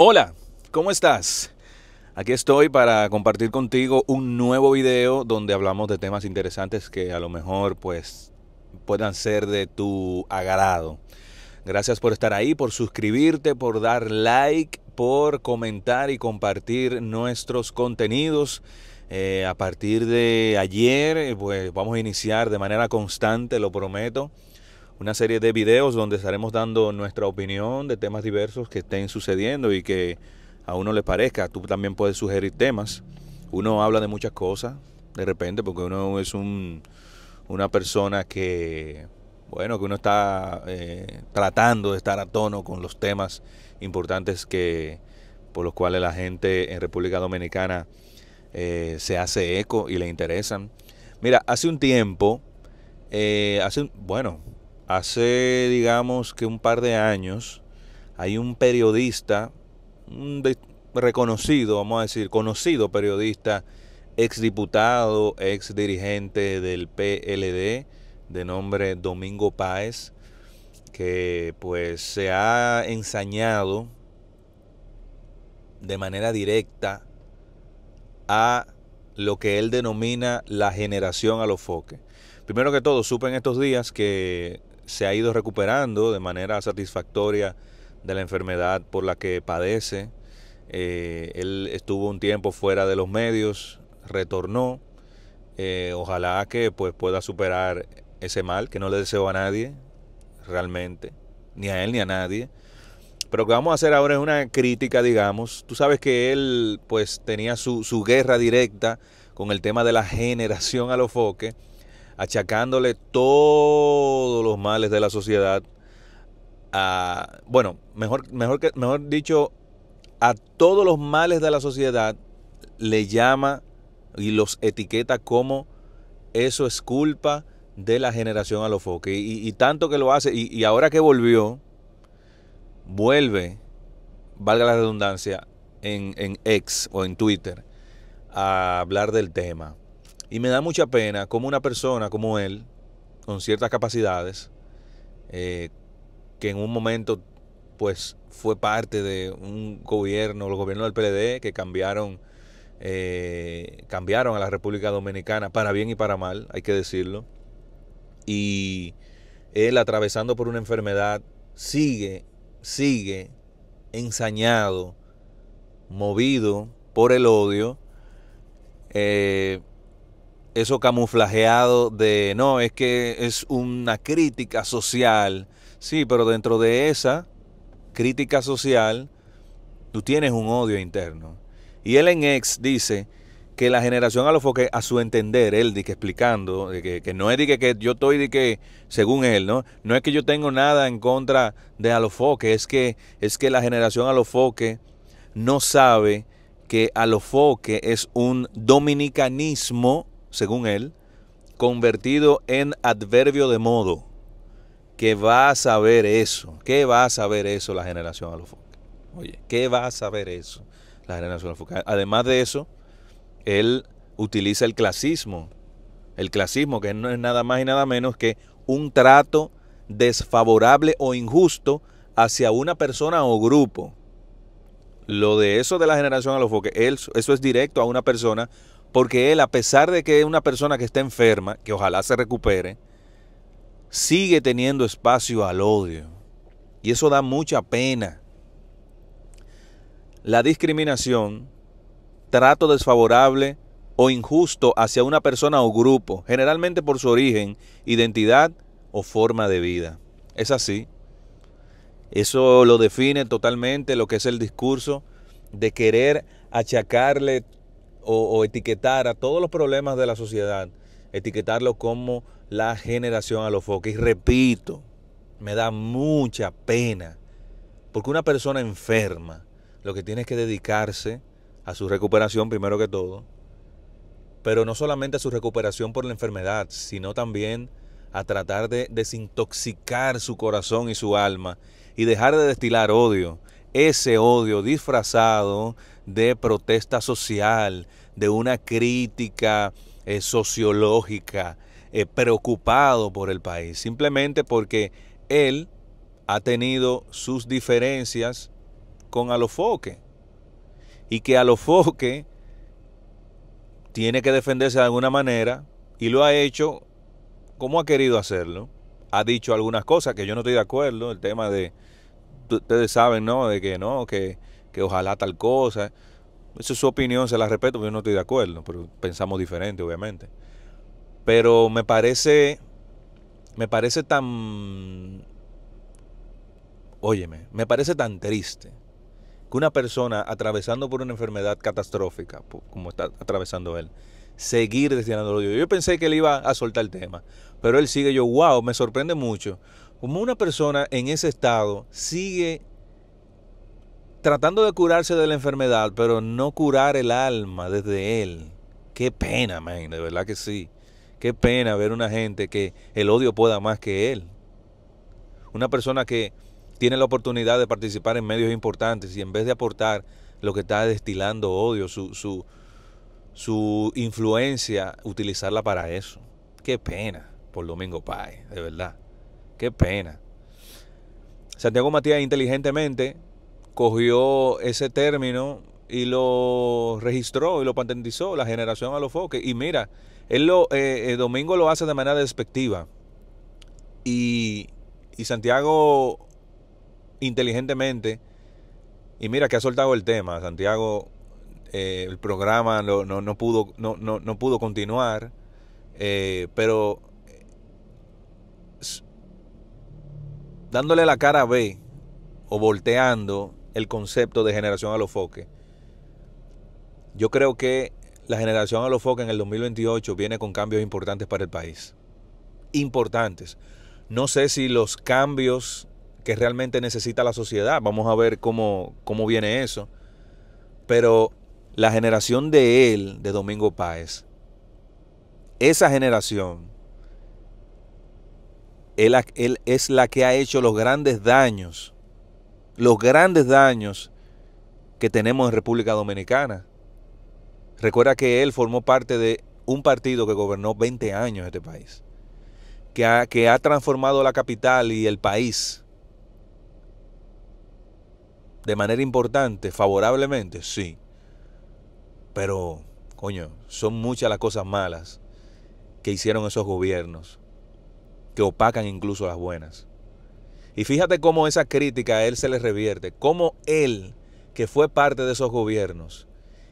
Hola, ¿cómo estás? Aquí estoy para compartir contigo un nuevo video donde hablamos de temas interesantes que a lo mejor pues puedan ser de tu agrado. Gracias por estar ahí, por suscribirte, por dar like, por comentar y compartir nuestros contenidos. Eh, a partir de ayer, eh, pues vamos a iniciar de manera constante, lo prometo, una serie de videos donde estaremos dando nuestra opinión de temas diversos que estén sucediendo y que a uno le parezca. Tú también puedes sugerir temas. Uno habla de muchas cosas de repente porque uno es un, una persona que, bueno, que uno está eh, tratando de estar a tono con los temas importantes que por los cuales la gente en República Dominicana eh, se hace eco y le interesan. Mira, hace un tiempo, eh, hace, bueno, hace, digamos, que un par de años, hay un periodista, un reconocido, vamos a decir, conocido periodista, exdiputado, exdirigente del PLD, de nombre Domingo Páez, que pues se ha ensañado de manera directa a lo que él denomina la generación a los foques. Primero que todo, supe en estos días que se ha ido recuperando de manera satisfactoria de la enfermedad por la que padece. Eh, él estuvo un tiempo fuera de los medios, retornó. Eh, ojalá que pues, pueda superar ese mal, que no le deseo a nadie, realmente, ni a él ni a nadie. Pero lo que vamos a hacer ahora es una crítica, digamos. Tú sabes que él pues tenía su, su guerra directa con el tema de la generación a los foques achacándole todos los males de la sociedad bueno, mejor, mejor, que, mejor dicho, a todos los males de la sociedad le llama y los etiqueta como eso es culpa de la generación a los foques. Y, tanto que lo hace, y, y, ahora que volvió, vuelve, valga la redundancia, en, en ex o en Twitter a hablar del tema. Y me da mucha pena como una persona como él, con ciertas capacidades, eh, que en un momento pues fue parte de un gobierno, los gobiernos del PLD, que cambiaron, eh, cambiaron a la República Dominicana para bien y para mal, hay que decirlo. Y él atravesando por una enfermedad sigue, sigue ensañado, movido por el odio, eh, eso camuflajeado de, no, es que es una crítica social. Sí, pero dentro de esa crítica social, tú tienes un odio interno. Y él en ex dice que la generación a lo foque... a su entender, él explicando, que, que, no es de que, yo estoy de que, según él, ¿no? No es que yo tengo nada en contra de a es que, es que la generación a foque... no sabe que a foque es un dominicanismo según él, convertido en adverbio de modo, que va a saber eso. ...que va a saber eso la generación foques. Oye, ¿qué va a saber eso la generación foques. Además de eso, él utiliza el clasismo. El clasismo, que no es nada más y nada menos que un trato desfavorable o injusto hacia una persona o grupo. Lo de eso de la generación a los foques, eso es directo a una persona porque él, a pesar de que es una persona que está enferma, que ojalá se recupere, sigue teniendo espacio al odio. Y eso da mucha pena. La discriminación, trato desfavorable o injusto hacia una persona o grupo, generalmente por su origen, identidad o forma de vida. Es así. Eso lo define totalmente lo que es el discurso de querer achacarle o, etiquetar a todos los problemas de la sociedad, etiquetarlo como la generación a los focos. Y repito, me da mucha pena, porque una persona enferma lo que tiene es que dedicarse a su recuperación primero que todo, pero no solamente a su recuperación por la enfermedad, sino también a tratar de desintoxicar su corazón y su alma y dejar de destilar odio, ese odio disfrazado de protesta social, de una crítica eh, sociológica, eh, preocupado por el país, simplemente porque él ha tenido sus diferencias con Alofoque. Y que Alofoque tiene que defenderse de alguna manera y lo ha hecho como ha querido hacerlo. Ha dicho algunas cosas que yo no estoy de acuerdo, el tema de, ustedes saben, ¿no? De que no, que que ojalá tal cosa. Esa es su opinión, se la respeto, yo no estoy de acuerdo, pero pensamos diferente, obviamente. Pero me parece, me parece tan, óyeme, me parece tan triste que una persona atravesando por una enfermedad catastrófica, como está atravesando él, seguir destinando odio. Yo pensé que él iba a soltar el tema, pero él sigue yo, wow, me sorprende mucho. Como una persona en ese estado sigue tratando de curarse de la enfermedad, pero no curar el alma desde él. Qué pena, man, de verdad que sí. Qué pena ver una gente que el odio pueda más que él. Una persona que tiene la oportunidad de participar en medios importantes y en vez de aportar lo que está destilando odio, su, su, influencia, utilizarla para eso. Qué pena por Domingo Pai, de verdad. Qué pena. Santiago Matías inteligentemente cogió ese término y lo registró y lo patentizó, la generación a los foques. Y mira, él lo, eh, eh, Domingo lo hace de manera despectiva. Y, y Santiago, inteligentemente, y mira que ha soltado el tema, Santiago, eh, el programa no, pudo, no, pudo continuar, pero dándole la cara a B o volteando el concepto de generación a los Yo creo que la generación a los foques en el 2028 viene con cambios importantes para el país. Importantes. No sé si los cambios que realmente necesita la sociedad, vamos a ver cómo, cómo viene eso, pero la generación de él, de Domingo Páez, esa generación, él es la que ha hecho los grandes daños los grandes daños que tenemos en República Dominicana. Recuerda que él formó parte de un partido que gobernó 20 años este país, que ha, que ha transformado la capital y el país de manera importante, favorablemente, sí. Pero, coño, son muchas las cosas malas que hicieron esos gobiernos, que opacan incluso las buenas. Y fíjate cómo esa crítica a él se le revierte, cómo él, que fue parte de esos gobiernos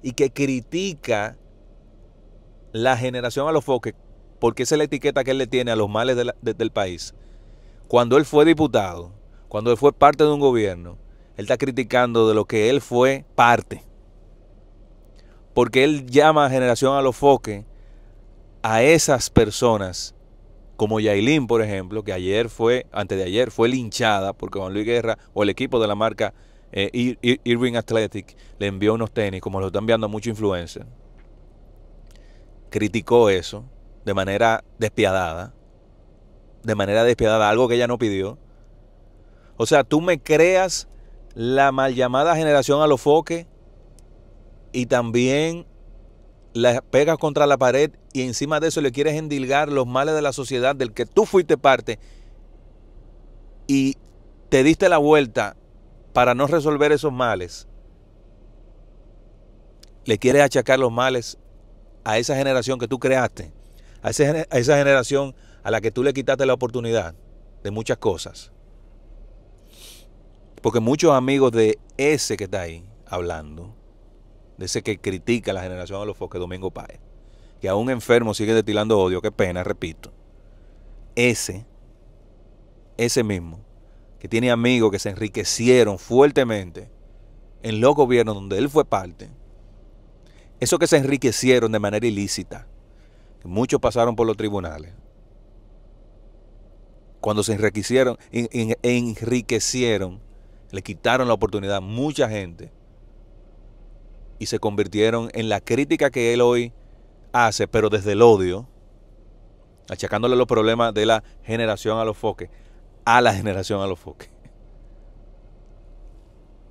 y que critica la generación a los foques, porque esa es la etiqueta que él le tiene a los males del país, cuando él fue diputado, cuando él fue parte de un gobierno, él está criticando de lo que él fue parte. Porque él llama a generación a los foques a esas personas como Yailin, por ejemplo, que ayer fue, antes de ayer, fue linchada porque Juan Luis Guerra o el equipo de la marca eh, Irving Athletic le envió unos tenis, como lo están enviando a muchos influencers. Criticó eso de manera despiadada, de manera despiadada, algo que ella no pidió. O sea, tú me creas la mal llamada generación a los foques y también la pegas contra la pared y encima de eso le quieres endilgar los males de la sociedad del que tú fuiste parte y te diste la vuelta para no resolver esos males. Le quieres achacar los males a esa generación que tú creaste, a esa, a esa generación a la que tú le quitaste la oportunidad de muchas cosas. Porque muchos amigos de ese que está ahí hablando de ese que critica a la generación de los foques, Domingo Páez, que a un enfermo sigue destilando odio, qué pena, repito. Ese, ese mismo, que tiene amigos que se enriquecieron fuertemente en los gobiernos donde él fue parte, esos que se enriquecieron de manera ilícita, muchos pasaron por los tribunales, cuando se enriquecieron, enriquecieron, le quitaron la oportunidad a mucha gente y se convirtieron en la crítica que él hoy hace, pero desde el odio, achacándole los problemas de la generación a los foques, a la generación a los foques.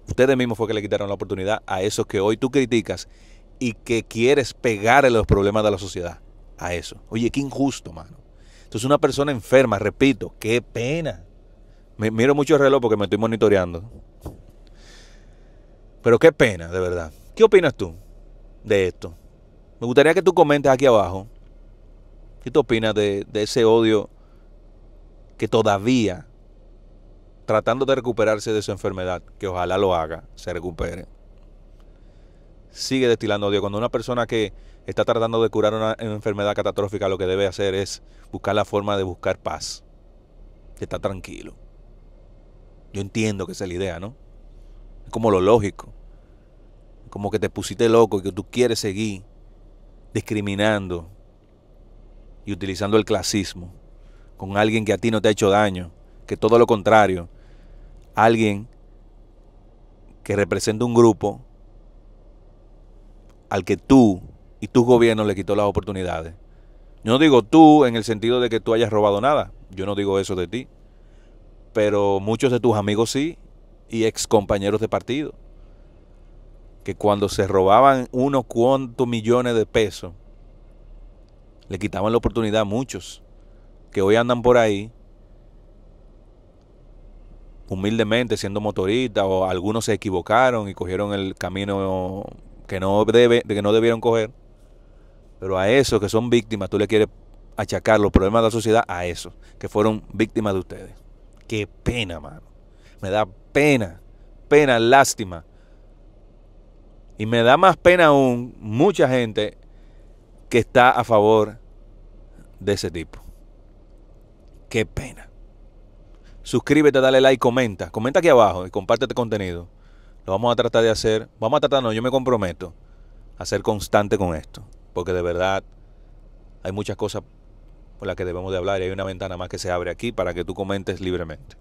Ustedes mismos fue que le quitaron la oportunidad a esos que hoy tú criticas y que quieres pegar los problemas de la sociedad. A eso. Oye, qué injusto, mano. Entonces, una persona enferma, repito, qué pena. Me, miro mucho el reloj porque me estoy monitoreando. Pero qué pena, de verdad. ¿Qué opinas tú de esto? Me gustaría que tú comentes aquí abajo. ¿Qué tú opinas de, ese odio que todavía, tratando de recuperarse de su enfermedad, que ojalá lo haga, se recupere? Sigue destilando odio. Cuando una persona que está tratando de curar una enfermedad catastrófica, lo que debe hacer es buscar la forma de buscar paz, que está tranquilo. Yo entiendo que esa es la idea, ¿no? Es como lo lógico como que te pusiste loco y que tú quieres seguir discriminando y utilizando el clasismo con alguien que a ti no te ha hecho daño, que todo lo contrario, alguien que representa un grupo al que tú y tus gobiernos le quitó las oportunidades. Yo no digo tú en el sentido de que tú hayas robado nada, yo no digo eso de ti, pero muchos de tus amigos sí y ex compañeros de partido que cuando se robaban unos cuantos millones de pesos, le quitaban la oportunidad a muchos que hoy andan por ahí humildemente siendo motoristas o algunos se equivocaron y cogieron el camino que no que no debieron coger. Pero a esos que son víctimas, tú le quieres achacar los problemas de la sociedad a esos que fueron víctimas de ustedes. Qué pena, mano. Me da pena, pena, lástima y me da más pena aún mucha gente que está a favor de ese tipo. Qué pena. Suscríbete, dale like, comenta. Comenta aquí abajo y comparte este contenido. Lo vamos a tratar de hacer. Vamos a tratar, no, yo me comprometo a ser constante con esto. Porque de verdad hay muchas cosas por las que debemos de hablar y hay una ventana más que se abre aquí para que tú comentes libremente.